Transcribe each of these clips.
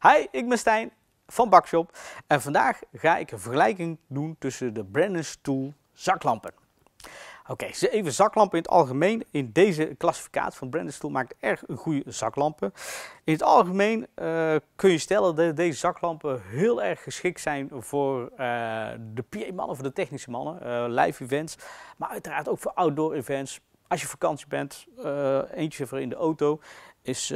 Hi, ik ben Stijn van Bakshop en vandaag ga ik een vergelijking doen tussen de Brenner Tool zaklampen. Oké, even zaklampen in het algemeen. In deze klassificatie van Brandon Stoel maakt erg goede zaklampen. In het algemeen eh, kun je stellen dat deze zaklampen heel erg geschikt zijn voor eh, de PA-mannen, voor de technische mannen, eh, live events, maar uiteraard ook voor outdoor events. Als je vakantie bent, eentje voor in de auto is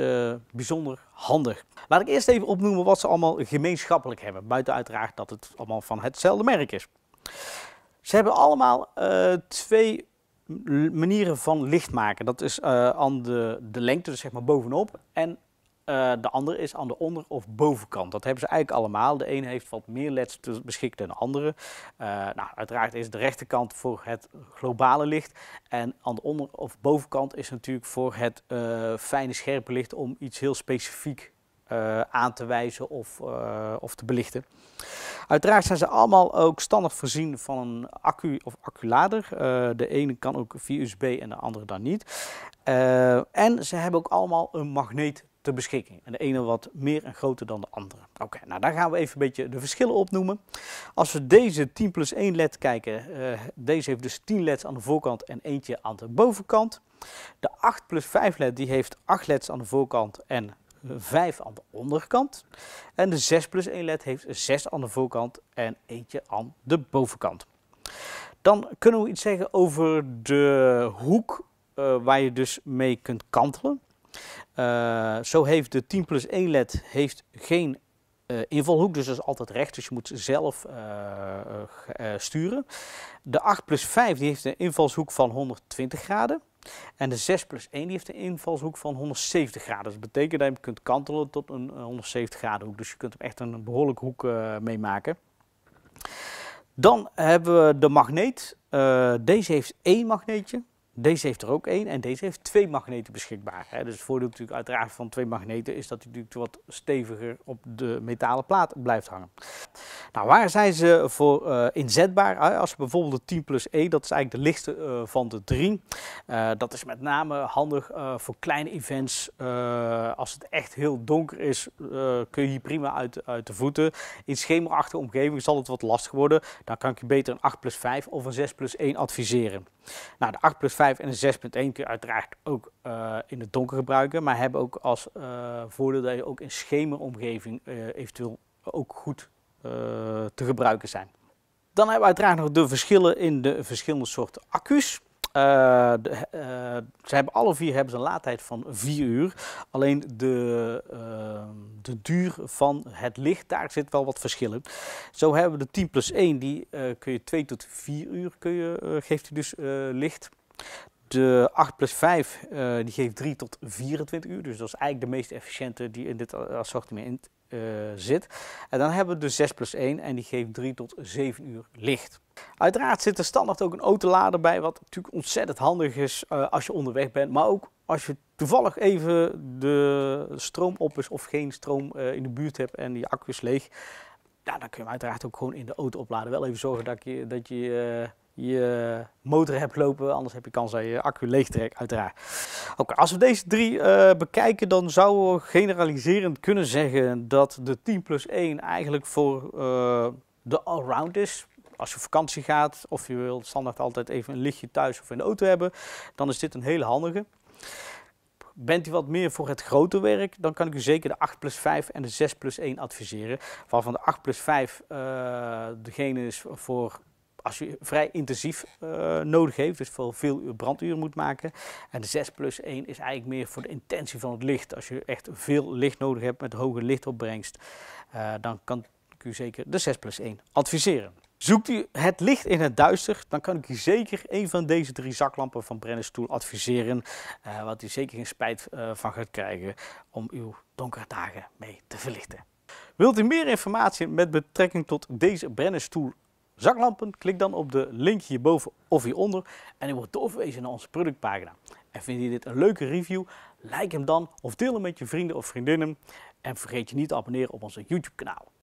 bijzonder handig. Laat ik eerst even opnoemen wat ze allemaal gemeenschappelijk hebben. Buiten uiteraard dat het allemaal van hetzelfde merk is. Ze hebben allemaal eh, twee manieren van licht maken. Dat is eh, aan de, de lengte, dus zeg maar bovenop. En eh, de andere is aan de onder- of bovenkant. Dat hebben ze eigenlijk allemaal. De een heeft wat meer leds beschikt dan de andere. nou, uiteraard is de rechterkant voor het globale licht. En aan de onder- of bovenkant is natuurlijk voor het fijne, scherpe licht om iets heel specifiek eh, aan te wijzen of, eh, of te belichten. Uiteraard zijn ze allemaal ook standaard voorzien van een accu of acculader. Eh, de ene kan ook via USB en de andere dan niet. en ze hebben ook allemaal een magneet ter beschikking. En de ene wat meer en groter dan de andere. Oké, nou daar gaan we even een beetje de verschillen opnoemen. Als we deze 10 plus 1 led kijken, deze heeft dus 10 leds aan de voorkant en eentje aan de bovenkant. De 8 plus 5 led die heeft 8 leds aan de voorkant en 5 aan de onderkant. En de 6 plus 1 led heeft 6 aan de voorkant en eentje aan de bovenkant. Dan kunnen we iets zeggen over de hoek uh, waar je dus mee kunt kantelen. Uh, zo heeft de 10 plus 1 led heeft geen uh, invalhoek, dus dat is altijd recht, dus je moet zelf sturen. De 8 plus 5 die heeft een invalshoek van 120 graden. En de 6 plus 1 die heeft een invalshoek van 170 graden. Dus dat betekent dat je hem kunt kantelen tot een 170 eh, graden hoek. Dus je kunt hem echt een behoorlijke hoek eh, meemaken. Dan hebben we de magneet. Eh, deze heeft één magneetje. Deze heeft er ook één en deze heeft twee magneten beschikbaar. Hè. Dus het voordeel natuurlijk uiteraard van twee magneten is dat hij natuurlijk wat steviger op de metalen plaat blijft hangen. Nou, waar zijn ze voor eh, inzetbaar? Ah, als bijvoorbeeld de 10 plus E, dat is eigenlijk de lichtste eh, van de drie. Eh, dat is met name handig voor kleine events. als het echt heel donker is, kun je hier prima uit, uit de voeten. In schemerachtige omgeving zal het wat lastig worden. Dan kan ik je beter een 8 plus 5 of een 6 plus 1 adviseren. Nou, de 8 plus 5 en een 6.1 kun je uiteraard ook eh, in het donker gebruiken, maar hebben ook als eh, voordeel dat je ook in schemeromgeving eh, eventueel ook goed te gebruiken zijn. Dan hebben we uiteraard nog de verschillen in de verschillende soorten accu's. Uh, de, ze hebben alle vier hebben ze een laadtijd van 4 uur. Alleen de, de duur van het licht, daar zit wel wat verschillen. Zo hebben we de 10 plus 1, die kun je 2 tot 4 uur kun je, geeft hij dus licht. De 8 plus 5 eh, die geeft 3 tot 24 uur. Dus dat is eigenlijk de meest efficiënte die in dit assortiment uh, zit. En dan hebben we de 6 plus 1 en die geeft 3 tot 7 uur licht. Uiteraard zit er standaard ook een autolader bij, wat natuurlijk ontzettend handig is eh, als je onderweg bent. Maar ook als je toevallig even de stroom op is of geen stroom in de buurt hebt en je accu is leeg. Ja, dan kun je hem uiteraard ook gewoon in de auto opladen. Wel even zorgen dat je, dat je je motor hebt lopen. Anders heb je kans dat je accu leegtrekt, uiteraard. Oké, als we deze drie eh, bekijken, dan zouden we generaliserend kunnen zeggen dat de 10 plus 1 eigenlijk voor eh, de allround is. Als je op vakantie gaat of je wilt standaard altijd even een lichtje thuis of in de auto hebben, dan is dit een hele handige. Bent u wat meer voor het grote werk, dan kan ik u zeker de 8 plus 5 en de 6 plus 1 adviseren. Waarvan de 8 plus 5 eh, degene is voor als je vrij intensief eh, nodig heeft, dus voor veel branduren moet maken. En de 6 plus 1 is eigenlijk meer voor de intentie van het licht. Als je echt veel licht nodig hebt met hoge lichtopbrengst, eh, dan kan ik u zeker de 6 plus 1 adviseren. Zoekt u het licht in het duister, dan kan ik u zeker een van deze drie zaklampen van Brennenstoel adviseren. Eh, wat u zeker geen spijt van gaat krijgen om uw donkere dagen mee te verlichten. Wilt u meer informatie met betrekking tot deze brennenstoel zaklampen, klik dan op de link hierboven of hieronder en u wordt doorverwezen naar onze productpagina. En vind je dit een leuke review? Like hem dan of deel hem met je vrienden of vriendinnen. En vergeet je niet te abonneren op onze YouTube kanaal.